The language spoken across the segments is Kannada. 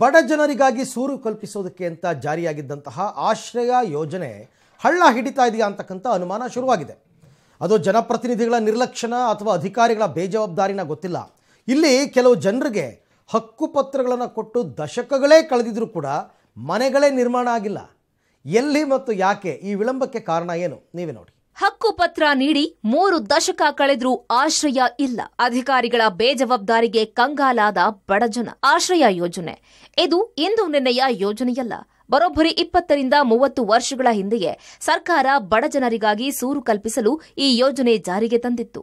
ಬಡ ಜನರಿಗಾಗಿ ಸೂರು ಕಲ್ಪಿಸೋದಕ್ಕೆ ಅಂತ ಜಾರಿಯಾಗಿದ್ದಂತಹ ಆಶ್ರಯ ಯೋಜನೆ ಹಳ್ಳ ಹಿಡಿತಾ ಇದೆಯಾ ಅಂತಕ್ಕಂಥ ಅನುಮಾನ ಶುರುವಾಗಿದೆ ಅದು ಜನಪ್ರತಿನಿಧಿಗಳ ನಿರ್ಲಕ್ಷಣ ಅಥವಾ ಅಧಿಕಾರಿಗಳ ಬೇಜವಾಬ್ದಾರಿನ ಗೊತ್ತಿಲ್ಲ ಇಲ್ಲಿ ಕೆಲವು ಜನರಿಗೆ ಹಕ್ಕುಪತ್ರಗಳನ್ನು ಕೊಟ್ಟು ದಶಕಗಳೇ ಕಳೆದಿದ್ರು ಕೂಡ ಮನೆಗಳೇ ನಿರ್ಮಾಣ ಆಗಿಲ್ಲ ಎಲ್ಲಿ ಮತ್ತು ಯಾಕೆ ಈ ವಿಳಂಬಕ್ಕೆ ಕಾರಣ ಏನು ನೀವೇ ನೋಡಿ ಹಕ್ಕುಪತ್ರ ನೀಡಿ ಮೂರು ದಶಕ ಕಳೆದ್ರೂ ಆಶ್ರಯ ಇಲ್ಲ ಅಧಿಕಾರಿಗಳ ಬೇಜವಾಬ್ದಾರಿಗೆ ಕಂಗಾಲಾದ ಬಡಜನ ಆಶ್ರಯ ಯೋಜನೆ ಇದು ಇಂದು ನಿನ್ನೆಯ ಯೋಜನೆಯಲ್ಲ ಬರೋಬ್ಬರಿ ಇಪ್ಪತ್ತರಿಂದ ಮೂವತ್ತು ವರ್ಷಗಳ ಹಿಂದೆಯೇ ಸರ್ಕಾರ ಬಡ ಜನರಿಗಾಗಿ ಸೂರು ಕಲ್ಪಿಸಲು ಈ ಯೋಜನೆ ಜಾರಿಗೆ ತಂದಿತ್ತು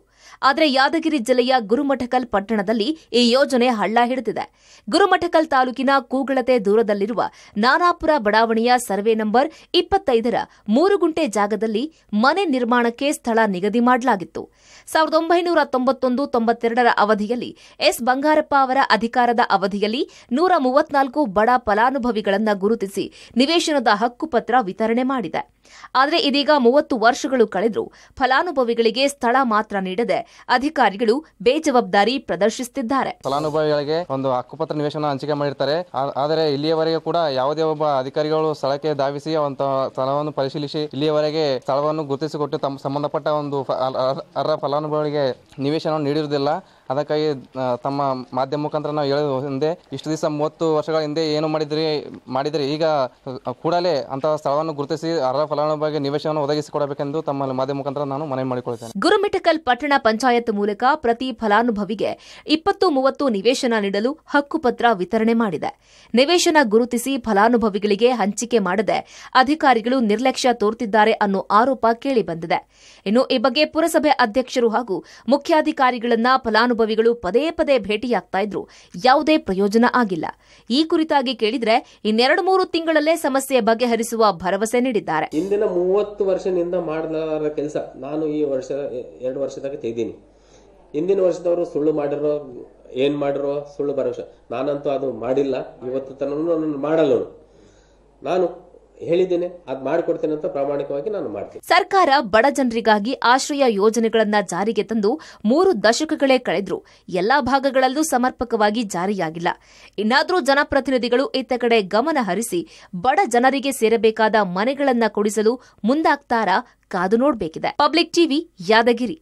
ಆದರೆ ಯಾದಗಿರಿ ಜಿಲ್ಲೆಯ ಗುರುಮಠಕಲ್ ಪಟ್ಟಣದಲ್ಲಿ ಈ ಯೋಜನೆ ಹಳ್ಳ ಹಿಡಿದಿದೆ ಗುರುಮಠಕಲ್ ತಾಲೂಕಿನ ಕೂಗಳತೆ ದೂರದಲ್ಲಿರುವ ನಾರಾಪುರ ಬಡಾವಣೆಯ ಸರ್ವೆ ನಂಬರ್ ಇಪ್ಪತ್ತೈದರ ಮೂರು ಗುಂಟೆ ಜಾಗದಲ್ಲಿ ಮನೆ ನಿರ್ಮಾಣಕ್ಕೆ ಸ್ಥಳ ನಿಗದಿ ಮಾಡಲಾಗಿತ್ತು ಸಾವಿರದ ಒಂಬೈನೂರ ತೊಂಬತ್ತೊಂದು ಅವಧಿಯಲ್ಲಿ ಎಸ್ ಬಂಗಾರಪ್ಪ ಅವರ ಅಧಿಕಾರದ ಅವಧಿಯಲ್ಲಿ ನೂರ ಮೂವತ್ನಾಲ್ಕು ಬಡ ಫಲಾನುಭವಿಗಳನ್ನು ಗುರುತಿಸಿ ನಿವೇಶನದ ಹಕ್ಕುಪತ್ರ ವಿತರಣೆ ಮಾಡಿದೆ ಆದರೆ ಇದೀಗ ಮೂವತ್ತು ವರ್ಷಗಳು ಕಳೆದರೂ ಫಲಾನುಭವಿಗಳಿಗೆ ಸ್ಥಳ ಮಾತ್ರ ನೀಡದೆ ಅಧಿಕಾರಿಗಳು ಬೇಜವಾಬ್ದಾರಿ ಪ್ರದರ್ಶಿಸುತ್ತಿದ್ದಾರೆ ಫಲಾನುಭವಿಗಳಿಗೆ ಒಂದು ಹಕ್ಕುಪತ್ರ ನಿವೇಶನ ಹಂಚಿಕೆ ಮಾಡಿರ್ತಾರೆ ಆದರೆ ಇಲ್ಲಿಯವರೆಗೆ ಕೂಡ ಯಾವುದೇ ಒಬ್ಬ ಅಧಿಕಾರಿಗಳು ಸ್ಥಳಕ್ಕೆ ಧಾವಿಸಿ ಸ್ಥಳವನ್ನು ಪರಿಶೀಲಿಸಿ ಇಲ್ಲಿಯವರೆಗೆ ಸ್ಥಳವನ್ನು ಗುರುತಿಸಿಕೊಟ್ಟು ತಮ್ಮ ಸಂಬಂಧಪಟ್ಟ ಒಂದು ಅರ್ಹ ಫಲಾನುಭವಿಗಳಿಗೆ ನಿವೇಶನ ನೀಡಿರುವುದಿಲ್ಲ ಅದಕ್ಕಾಗಿ ತಮ್ಮ ಮಾಧ್ಯಮ ಮುಖಾಂತರ ನಾವು ಹೇಳಿದ ಹಿಂದೆ ಇಷ್ಟು ದಿವಸ ಮೂವತ್ತು ವರ್ಷಗಳ ಹಿಂದೆ ಏನು ಮಾಡಿದ್ರಿ ಮಾಡಿದರೆ ಈಗ ಕೂಡಲೇ ಅಂತಹ ಸ್ಥಳವನ್ನು ಗುರುತಿಸಿ ಅರ್ಹ ಫಲಾನುಭವಿ ನಿವೇಶನವನ್ನು ಒದಗಿಸಿಕೊಡಬೇಕೆಂದು ತಮ್ಮ ಮಾಧ್ಯಮ ಮುಖಾಂತರ ನಾನು ಮನವಿ ಮಾಡಿಕೊಳ್ಳುತ್ತೇನೆ ಗುರುಮಿಠಕಲ್ ಪಟ್ಟಣ ಪಂಚಾಯತ್ ಮೂಲಕ ಪ್ರತಿ ಫಲಾನುಭವಿಗೆ ಇಪ್ಪತ್ತು ಮೂವತ್ತು ನಿವೇಶನ ನೀಡಲು ಹಕ್ಕುಪತ್ರ ವಿತರಣೆ ಮಾಡಿದೆ ನಿವೇಶನ ಗುರುತಿಸಿ ಫಲಾನುಭವಿಗಳಿಗೆ ಹಂಚಿಕೆ ಮಾಡದೆ ಅಧಿಕಾರಿಗಳು ನಿರ್ಲಕ್ಷ್ಯ ತೋರುತ್ತಿದ್ದಾರೆ ಅನ್ನೋ ಆರೋಪ ಕೇಳಿಬಂದಿದೆ ಇನ್ನು ಈ ಬಗ್ಗೆ ಪುರಸಭೆ ಅಧ್ಯಕ್ಷರು ಹಾಗೂ ಮುಖ್ಯಾಧಿಕಾರಿಗಳನ್ನ ಫಲಾನುಭವಿ ಅನುಭವಿಗಳು ಪದೇ ಪದೇ ಭೇಟಿಯಾಗ್ತಾ ಇದ್ರು ಯಾವುದೇ ಪ್ರಯೋಜನ ಆಗಿಲ್ಲ ಈ ಕುರಿತಾಗಿ ಕೇಳಿದ್ರೆ ಇನ್ನೆರಡು ಮೂರು ತಿಂಗಳಲ್ಲೇ ಸಮಸ್ಯೆ ಬಗೆಹರಿಸುವ ಭರವಸೆ ನೀಡಿದ್ದಾರೆ ಹಿಂದಿನ ಮೂವತ್ತು ವರ್ಷದಿಂದ ಮಾಡಲಾರ ಕೆಲಸ ನಾನು ಈ ವರ್ಷ ಎರಡು ವರ್ಷದಾಗ ತೆಗೆದೀನಿ ಹಿಂದಿನ ವರ್ಷದವರು ಸುಳ್ಳು ಮಾಡಿರೋ ಏನ್ ಮಾಡಿರೋ ಸುಳ್ಳು ಭರವಸೆ ನಾನಂತೂ ಅದು ಮಾಡಿಲ್ಲ ಇವತ್ತು ತನ ಮಾಡಲ್ಲ ನಾನು ಹೇಳಿದ್ದೇನೆ ಅದು ಮಾಡಿಕೊಡ್ತೇನೆ ಅಂತ ಪ್ರಾಮಾಣಿಕವಾಗಿ ನಾನು ಮಾಡ್ತೀನಿ ಸರ್ಕಾರ ಬಡ ಜನರಿಗಾಗಿ ಆಶ್ರಯ ಯೋಜನೆಗಳನ್ನ ಜಾರಿಗೆ ತಂದು ಮೂರು ದಶಕಗಳೇ ಕಳೆದ್ರು ಎಲ್ಲಾ ಭಾಗಗಳಲ್ಲೂ ಸಮರ್ಪಕವಾಗಿ ಜಾರಿಯಾಗಿಲ್ಲ ಇನ್ನಾದರೂ ಜನಪ್ರತಿನಿಧಿಗಳು ಇತ್ತ ಕಡೆ ಗಮನ ಹರಿಸಿ ಬಡ ಜನರಿಗೆ ಸೇರಬೇಕಾದ ಮನೆಗಳನ್ನ ಕೊಡಿಸಲು ಮುಂದಾಗ್ತಾರಾ ಕಾದು ನೋಡಬೇಕಿದೆ ಪಬ್ಲಿಕ್ ಟಿವಿ ಯಾದಗಿರಿ